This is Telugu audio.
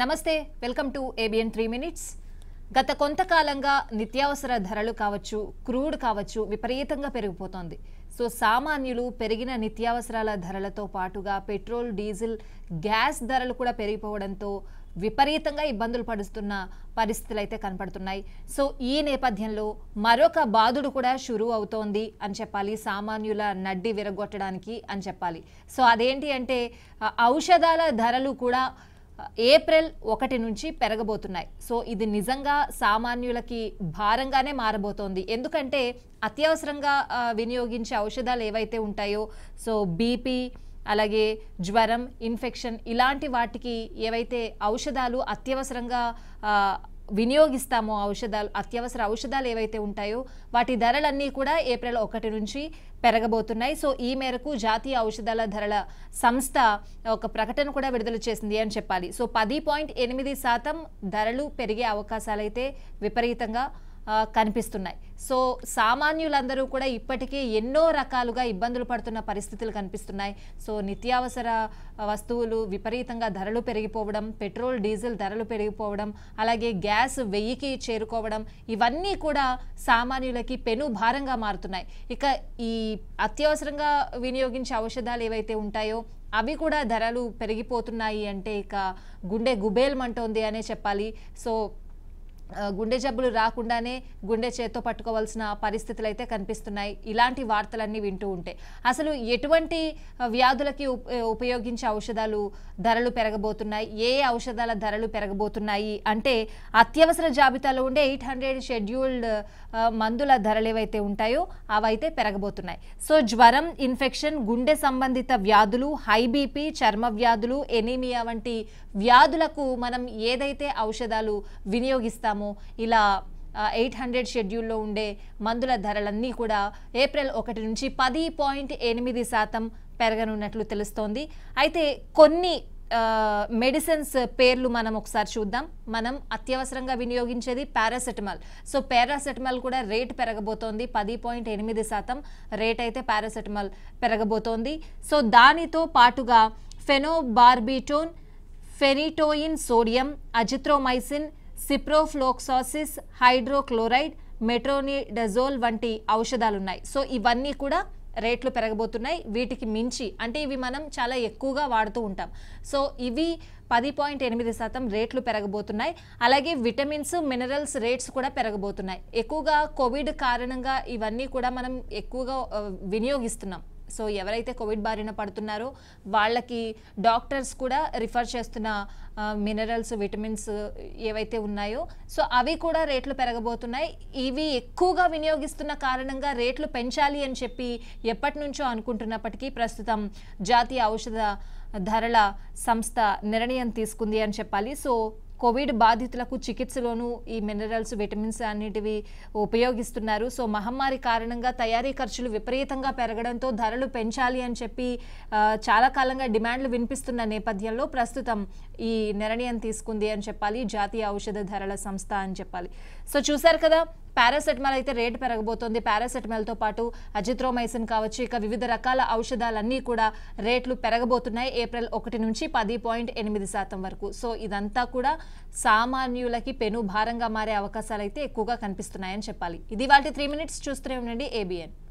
నమస్తే welcome to ABN three minutes గత కొంతకాలంగా నిత్యావసర ధరలు కావచ్చు క్రూడ్ కావచ్చు విపరీతంగా పెరిగిపోతోంది సో సామాన్యులు పెరిగిన నిత్యావసరాల ధరలతో పాటుగా పెట్రోల్ డీజిల్ గ్యాస్ ధరలు కూడా పెరిగిపోవడంతో విపరీతంగా ఇబ్బందులు పడుస్తున్న పరిస్థితులు అయితే కనపడుతున్నాయి సో ఈ నేపథ్యంలో మరొక బాధుడు కూడా షురూ అవుతోంది అని చెప్పాలి సామాన్యుల నడ్డి విరగొట్టడానికి అని చెప్పాలి సో అదేంటి అంటే ఔషధాల ధరలు కూడా ఏప్రిల్ ఒకటి నుంచి పెరగబోతున్నాయి సో ఇది నిజంగా సామాన్యులకి భారంగానే మారబోతోంది ఎందుకంటే అత్యవసరంగా వినియోగించే ఔషధాలు ఏవైతే ఉంటాయో సో బీపీ అలాగే జ్వరం ఇన్ఫెక్షన్ ఇలాంటి వాటికి ఏవైతే ఔషధాలు అత్యవసరంగా వినియోగిస్తామో ఔషధాలు అత్యవసర ఔషధాలు ఏవైతే ఉంటాయో వాటి ధరలన్నీ కూడా ఏప్రిల్ ఒకటి నుంచి పెరగబోతున్నాయి సో ఈ మేరకు జాతీయ ఔషధాల ధరల సంస్థ ఒక ప్రకటన కూడా విడుదల చేసింది అని చెప్పాలి సో పది పాయింట్ ఎనిమిది శాతం ధరలు పెరిగే అవకాశాలైతే విపరీతంగా కనిపిస్తున్నాయి సో సామాన్యులందరూ కూడా ఇప్పటికే ఎన్నో రకాలుగా ఇబ్బందులు పడుతున్న పరిస్థితులు కనిపిస్తున్నాయి సో నిత్యావసర వస్తువులు విపరీతంగా ధరలు పెరిగిపోవడం పెట్రోల్ డీజిల్ ధరలు పెరిగిపోవడం అలాగే గ్యాస్ వెయ్యికి చేరుకోవడం ఇవన్నీ కూడా సామాన్యులకి పెను భారంగా మారుతున్నాయి ఇక ఈ అత్యవసరంగా వినియోగించే ఔషధాలు ఏవైతే ఉంటాయో అవి కూడా ధరలు పెరిగిపోతున్నాయి అంటే ఇక గుండె గుబేల్మంటోంది అనే చెప్పాలి సో గుండె జబ్బులు రాకుండానే గుండె చేత్తో పట్టుకోవాల్సిన పరిస్థితులు అయితే కనిపిస్తున్నాయి ఇలాంటి వార్తలన్నీ వింటూ ఉంటే అసలు ఎటువంటి వ్యాధులకి ఉపయోగించే ఔషధాలు ధరలు పెరగబోతున్నాయి ఏ ఔషధాల ధరలు పెరగబోతున్నాయి అంటే అత్యవసర జాబితాలో ఉండే ఎయిట్ హండ్రెడ్ షెడ్యూల్డ్ మందుల ధరలు ఏవైతే ఉంటాయో అవైతే పెరగబోతున్నాయి సో జ్వరం ఇన్ఫెక్షన్ గుండె సంబంధిత వ్యాధులు హై బీపీ చర్మ వ్యాధులు ఎనీమియా వంటి వ్యాధులకు మనం ఏదైతే ఔషధాలు వినియోగిస్తాం చూసాము ఇలా ఎయిట్ హండ్రెడ్ షెడ్యూల్లో ఉండే మందుల ధరలన్నీ కూడా ఏప్రిల్ ఒకటి నుంచి పది పాయింట్ ఎనిమిది శాతం పెరగనున్నట్లు తెలుస్తోంది అయితే కొన్ని మెడిసిన్స్ పేర్లు మనం ఒకసారి చూద్దాం మనం అత్యవసరంగా వినియోగించేది పారాసెటమాల్ సో పారాసెటమాల్ కూడా రేట్ పెరగబోతోంది పది పాయింట్ ఎనిమిది శాతం రేట్ అయితే పారాసెటమాల్ పెరగబోతోంది సో దానితో పాటుగా phenobarbitone phenytoin sodium azithromycin ciprofloxacin hydrochloride metronidazole వంటి ఔషధాలున్నాయి సో ఇవన్నీ కూడా రేట్లు పెరగబోతున్నాయి వీటికి మించి అంటే ఇవి మనం చాలా ఎక్కువగా వాడుతూ ఉంటాం సో ఇవి పది పాయింట్ ఎనిమిది శాతం రేట్లు పెరగబోతున్నాయి అలాగే విటమిన్స్ మినరల్స్ రేట్స్ కూడా పెరగబోతున్నాయి ఎక్కువగా కోవిడ్ కారణంగా ఇవన్నీ కూడా మనం ఎక్కువగా వినియోగిస్తున్నాం సో ఎవరైతే కోవిడ్ బారిన పడుతున్నారో వాళ్ళకి డాక్టర్స్ కూడా రిఫర్ చేస్తున్న మినరల్స్ విటమిన్స్ ఏవైతే ఉన్నాయో సో అవి కూడా రేట్లు పెరగబోతున్నాయి ఇవి ఎక్కువగా వినియోగిస్తున్న కారణంగా రేట్లు పెంచాలి అని చెప్పి ఎప్పటి నుంచో అనుకుంటున్నప్పటికీ ప్రస్తుతం జాతీయ ఔషధ ధరల సంస్థ నిర్ణయం తీసుకుంది అని చెప్పాలి సో కోవిడ్ బాధితులకు చికిత్సలోనూ ఈ మినరల్స్ విటమిన్స్ అనేటివి ఉపయోగిస్తున్నారు సో మహమ్మారి కారణంగా తయారీ ఖర్చులు విపరీతంగా పెరగడంతో ధరలు పెంచాలి అని చెప్పి చాలా కాలంగా డిమాండ్లు వినిపిస్తున్న నేపథ్యంలో ప్రస్తుతం ఈ నిర్ణయం తీసుకుంది అని చెప్పాలి జాతీయ ఔషధ ధరల సంస్థ అని చెప్పాలి సో చూశారు కదా పారాసెటమాల్ అయితే రేటు పెరగబోతోంది పారాసెటమాల్తో పాటు అజిత్రోమైసిన్ కావచ్చు ఇక వివిధ రకాల ఔషధాలన్నీ కూడా రేట్లు పెరగబోతున్నాయి ఏప్రిల్ ఒకటి నుంచి పది పాయింట్ ఎనిమిది శాతం వరకు సో ఇదంతా కూడా సామాన్యులకి పెను భారంగా మారే అవకాశాలు అయితే ఎక్కువగా కనిపిస్తున్నాయని చెప్పాలి ఇది వాటి త్రీ మినిట్స్ చూస్తూనే ఉండండి ఏబిఎన్